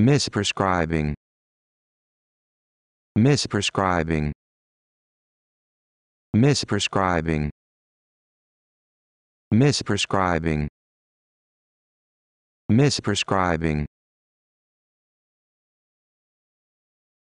misprescribing misprescribing misprescribing misprescribing misprescribing